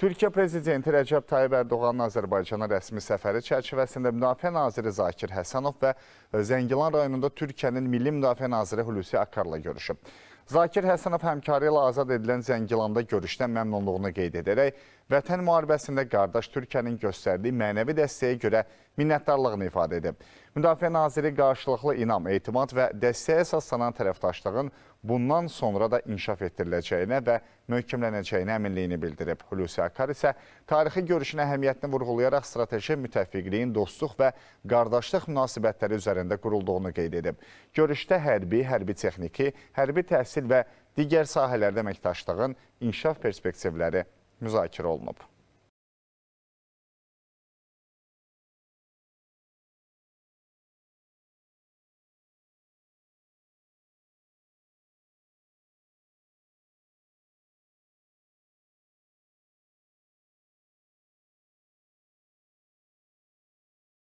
Türkiyə Prezidenti Rəcəb Tayyib Ərdoğanın Azərbaycana rəsmi səfəri çərçivəsində Müdafiə Naziri Zakir Həsənov və Zəngilan rayonunda Türkiyənin Milli Müdafiə Naziri Hulusi Akarla görüşüb. Zakir Həsənov həmkarı ilə azad edilən Zəngilanda görüşdən məmnunluğunu qeyd edərək, vətən müharibəsində qardaş Türkiyənin göstərdiyi mənəvi dəstəyə görə minnətdarlığını ifadə edib. Müdafiə Naziri qarşılıqlı inam, etimad və dəstəyə əsaslanan tərəfdaşlığın bundan sonra da inkişaf etdiriləcəyinə və möhkümlənəcəyinə əminliyini bildirib. Hulusi Akar isə tarixi görüşün əhəmiyyətini vurğulayaraq strateji mütəfiqliyin, dostluq və qardaşlıq münasibətləri üzərində qurulduğunu qeyd edib. Görüşdə hərbi, hərbi texniki, hərbi təhsil təhsil və digər sahələrdə əməkdaşlığın inkişaf perspektivləri müzakirə olunub.